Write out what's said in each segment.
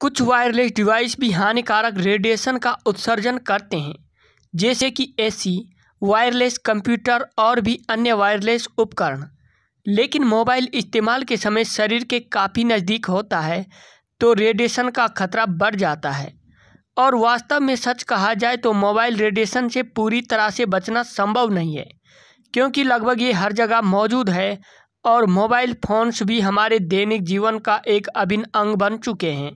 कुछ wireless device भी हानिकारक रेडिएशन का उत्सर्जन करते हैं जैसे कि एसी वायरलेस कंप्यूटर और भी अन्य वायरलेस उपकरण लेकिन मोबाइल इस्तेमाल के समय शरीर के काफ़ी नज़दीक होता है तो रेडिएशन का खतरा बढ़ जाता है और वास्तव में सच कहा जाए तो मोबाइल रेडिएशन से पूरी तरह से बचना संभव नहीं है क्योंकि लगभग ये हर जगह मौजूद है और मोबाइल फ़ोन्स भी हमारे दैनिक जीवन का एक अभिन्न अंग बन चुके हैं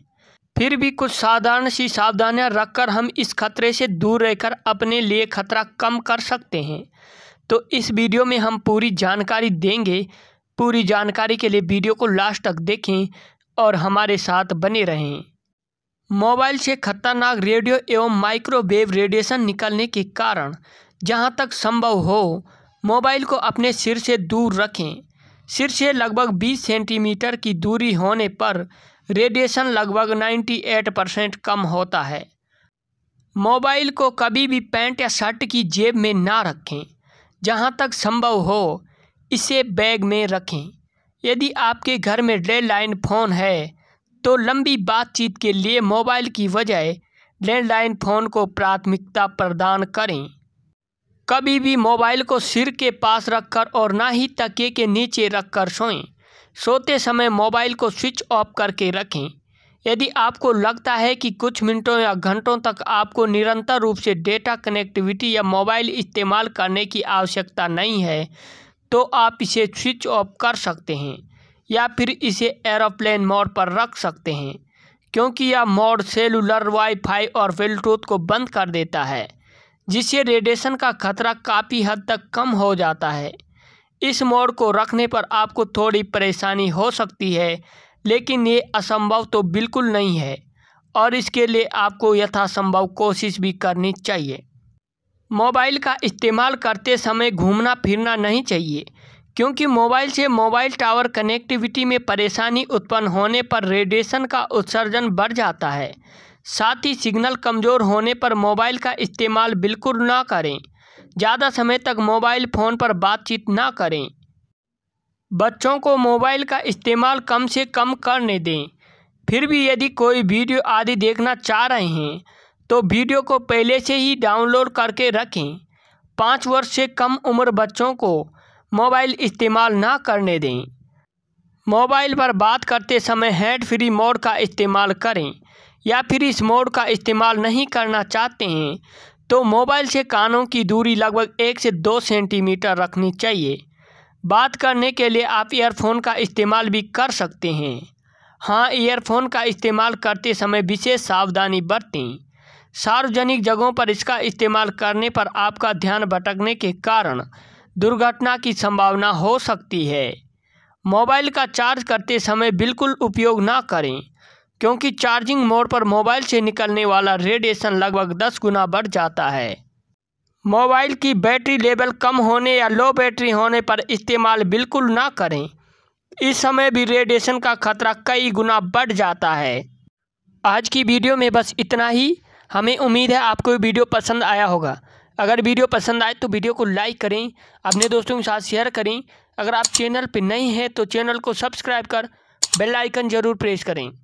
फिर भी कुछ साधारण सी सावधानियां रखकर हम इस खतरे से दूर रहकर अपने लिए खतरा कम कर सकते हैं तो इस वीडियो में हम पूरी जानकारी देंगे पूरी जानकारी के लिए वीडियो को लास्ट तक देखें और हमारे साथ बने रहें मोबाइल से खतरनाक रेडियो एवं माइक्रोवेव रेडिएशन निकलने के कारण जहाँ तक संभव हो मोबाइल को अपने सिर से दूर रखें सिर से लगभग 20 सेंटीमीटर की दूरी होने पर रेडिएशन लगभग 98 परसेंट कम होता है मोबाइल को कभी भी पैंट या शर्ट की जेब में ना रखें जहाँ तक संभव हो इसे बैग में रखें यदि आपके घर में लैंडलाइन फ़ोन है तो लंबी बातचीत के लिए मोबाइल की बजाय लैंडलाइन फ़ोन को प्राथमिकता प्रदान करें कभी भी मोबाइल को सिर के पास रखकर और ना ही तके के नीचे रखकर सोएं सोते समय मोबाइल को स्विच ऑफ करके रखें यदि आपको लगता है कि कुछ मिनटों या घंटों तक आपको निरंतर रूप से डेटा कनेक्टिविटी या मोबाइल इस्तेमाल करने की आवश्यकता नहीं है तो आप इसे स्विच ऑफ कर सकते हैं या फिर इसे एरोप्लेन मोड पर रख सकते हैं क्योंकि यह मोड सेलुलर वाईफाई और ब्लूटूथ को बंद कर देता है जिससे रेडिएशन का खतरा काफ़ी हद तक कम हो जाता है इस मोड़ को रखने पर आपको थोड़ी परेशानी हो सकती है लेकिन ये असंभव तो बिल्कुल नहीं है और इसके लिए आपको यथासंभव कोशिश भी करनी चाहिए मोबाइल का इस्तेमाल करते समय घूमना फिरना नहीं चाहिए क्योंकि मोबाइल से मोबाइल टावर कनेक्टिविटी में परेशानी उत्पन्न होने पर रेडिएशन का उत्सर्जन बढ़ जाता है साथ ही सिग्नल कमज़ोर होने पर मोबाइल का इस्तेमाल बिल्कुल ना करें ज़्यादा समय तक मोबाइल फ़ोन पर बातचीत ना करें बच्चों को मोबाइल का इस्तेमाल कम से कम करने दें फिर भी यदि कोई वीडियो आदि देखना चाह रहे हैं तो वीडियो को पहले से ही डाउनलोड करके रखें पाँच वर्ष से कम उम्र बच्चों को मोबाइल इस्तेमाल ना करने दें मोबाइल पर बात करते समय हैंड फ्री मोड का इस्तेमाल करें या फिर इस मोड का इस्तेमाल नहीं करना चाहते हैं तो मोबाइल से कानों की दूरी लगभग एक से दो सेंटीमीटर रखनी चाहिए बात करने के लिए आप ईयरफोन का इस्तेमाल भी कर सकते हैं हाँ ईयरफोन का इस्तेमाल करते समय विशेष सावधानी बरतें सार्वजनिक जगहों पर इसका इस्तेमाल करने पर आपका ध्यान भटकने के कारण दुर्घटना की संभावना हो सकती है मोबाइल का चार्ज करते समय बिल्कुल उपयोग ना करें क्योंकि चार्जिंग मोड पर मोबाइल से निकलने वाला रेडिएशन लगभग दस गुना बढ़ जाता है मोबाइल की बैटरी लेवल कम होने या लो बैटरी होने पर इस्तेमाल बिल्कुल ना करें इस समय भी रेडिएशन का खतरा कई गुना बढ़ जाता है आज की वीडियो में बस इतना ही हमें उम्मीद है आपको ये वीडियो पसंद आया होगा अगर वीडियो पसंद आए तो वीडियो को लाइक करें अपने दोस्तों के साथ शेयर करें अगर आप चैनल पर नए हैं तो चैनल को सब्सक्राइब कर बेल आइकन ज़रूर प्रेस करें